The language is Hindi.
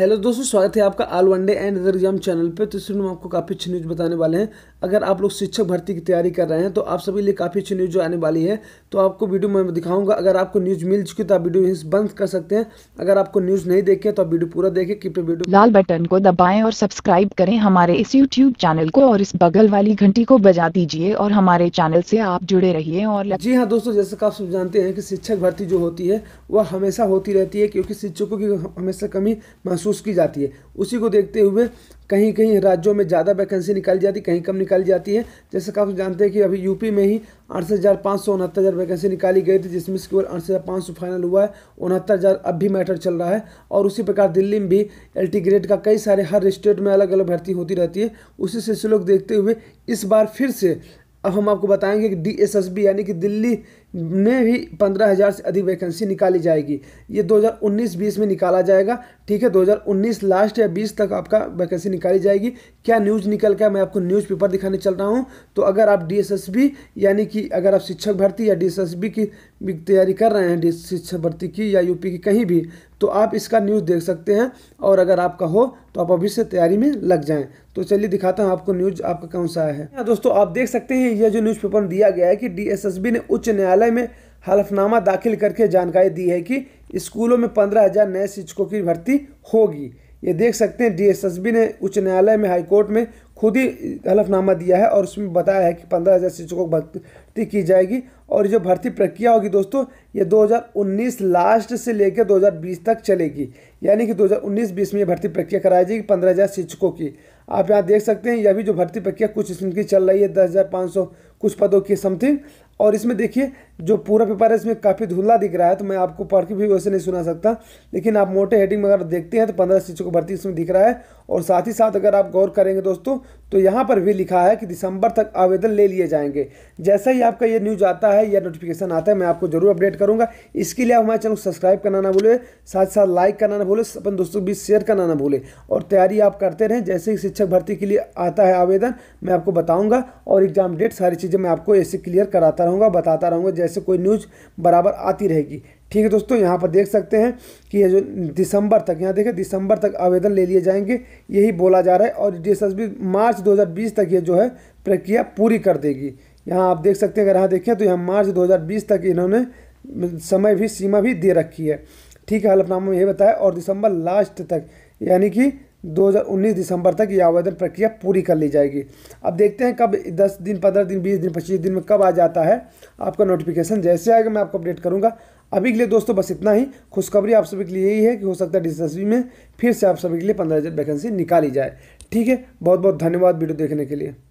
हेलो दोस्तों स्वागत है आपका all one day and exam channel पे तो इसमें हम आपको काफ़ी अच्छी न्यूज़ बताने वाले हैं अगर आप लोग शिक्षक भर्ती की तैयारी कर रहे हैं तो आप सभी लिए काफ़ी अच्छी न्यूज़ जो आने वाली है तो आपको वीडियो मैं दिखाऊंगा अगर आपको न्यूज़ मिल चुकी तो आप वीडियो यहीं बंद कर सकते हैं अगर आपको न्यूज़ नहीं देखे तो आप वीडियो पूरा देखें कि वीडियो लाल बटन को दबाएँ और सब्सक्राइब करें हमारे इस यूट्यूब चैनल को और इस बगल वाली घंटी को बजा दीजिए और हमारे चैनल से आप जुड़े रहिए और जी हाँ दोस्तों जैसे आप सब जानते हैं कि शिक्षक भर्ती जो होती है वह हमेशा होती रहती है क्योंकि शिक्षकों की हमेशा कमी महसूस महसूस की जाती है उसी को देखते हुए कहीं कहीं राज्यों में ज़्यादा वैकेंसी निकाली जाती कहीं कम निकाली जाती है जैसे आप जानते हैं कि अभी यूपी में ही अड़सठ हज़ार पाँच सौ उनहत्तर हज़ार वैकेंसी निकाली गई थी जिसमें से केवल अड़सठ हज़ार पाँच सौ फाइनल हुआ है उनहत्तर हज़ार अब भी मैटर चल रहा है और उसी प्रकार दिल्ली में भी एल ग्रेड का कई सारे हर स्टेट में अलग अलग भर्ती होती रहती है उसी सिलसिले को देखते हुए इस बार फिर से अब हम आपको बताएंगे कि डी एस एस बी यानी कि दिल्ली में भी पंद्रह हज़ार से अधिक वैकेंसी निकाली जाएगी ये 2019-20 में निकाला जाएगा ठीक है 2019 लास्ट या 20 तक आपका वैकेंसी निकाली जाएगी क्या न्यूज़ निकल गया मैं आपको न्यूज़ पेपर दिखाने चल रहा हूँ तो अगर आप डीएसएसबी यानी कि अगर आप शिक्षक भर्ती या डीएसएसबी की तैयारी कर रहे हैं शिक्षक भर्ती की या यूपी की कहीं भी तो आप इसका न्यूज़ देख सकते हैं और अगर आपका हो तो आप अभी से तैयारी में लग जाएं तो चलिए दिखाता हूँ आपको न्यूज़ आपका कौन सा है दोस्तों आप देख सकते हैं यह जो न्यूज़पेपर दिया गया है कि डीएसएसबी ने उच्च न्यायालय विद्यालय में हलफनामा दाखिल करके जानकारी दी है कि स्कूलों में पंद्रह हजार नए शिक्षकों की भर्ती होगी ये देख सकते हैं डीएसएसबी ने उच्च न्यायालय में हाईकोर्ट में खुद ही हलफनामा दिया है और उसमें बताया है कि पंद्रह हज़ार शिक्षकों को भर्ती की जाएगी और जो भर्ती प्रक्रिया होगी दोस्तों ये 2019 लास्ट से लेकर 2020 तक चलेगी यानी कि 2019-20 में भर्ती प्रक्रिया कराई जाएगी पंद्रह हज़ार शिक्षकों की आप यहाँ देख सकते हैं यह भी जो भर्ती प्रक्रिया कुछ इसमें की चल रही है दस हज़ार पाँच सौ कुछ पदों की समथिंग और इसमें देखिए जो पूरा पेपर है इसमें काफ़ी धुंधला दिख रहा है तो मैं आपको पढ़ के भी वैसे नहीं सुना सकता लेकिन आप मोटे हेडिंग में अगर देखते हैं तो पंद्रह शिक्षकों भर्ती इसमें दिख रहा है और साथ ही साथ अगर आप गौर करेंगे दोस्तों तो यहाँ पर भी लिखा है कि दिसंबर तक आवेदन ले लिए जाएंगे जैसा ही आपका ये न्यूज़ आता है या नोटिफिकेशन आता है मैं आपको जरूर अपडेट करूँगा इसके लिए आप हमारे चैनल को सब्सक्राइब करना ना भूलें साथ साथ लाइक करना ना भूलें अपन दोस्तों के बीच शेयर करना ना भूलें और तैयारी आप करते रहें जैसे ही शिक्षक भर्ती के लिए आता है आवेदन मैं आपको बताऊँगा और एग्जाम डेट सारी चीज़ें मैं आपको ऐसे क्लियर कराता रहूँगा बताता रहूँगा जैसे कोई न्यूज़ बराबर आती रहेगी ठीक है दोस्तों यहाँ पर देख सकते हैं कि ये जो दिसंबर तक यहाँ देखें दिसंबर तक आवेदन ले लिए जाएंगे यही बोला जा रहा है और डी एस मार्च 2020 तक ये जो है प्रक्रिया पूरी कर देगी यहाँ आप देख सकते हैं अगर यहाँ देखें तो यहाँ मार्च 2020 तक इन्होंने समय भी सीमा भी दे रखी है ठीक है हलफनामा में यही बताया और दिसंबर लास्ट तक यानी कि 2019 दिसंबर तक ये आवेदन प्रक्रिया पूरी कर ली जाएगी अब देखते हैं कब 10 दिन 15 दिन 20 दिन 25 दिन में कब आ जाता है आपका नोटिफिकेशन जैसे आएगा मैं आपको अपडेट करूँगा अभी के लिए दोस्तों बस इतना ही खुशखबरी आप सभी के लिए यही है कि हो सकता है डिसवी में फिर से आप सभी के लिए पंद्रह हज़ार वैकेंसी निकाली जाए ठीक है बहुत बहुत धन्यवाद वीडियो देखने के लिए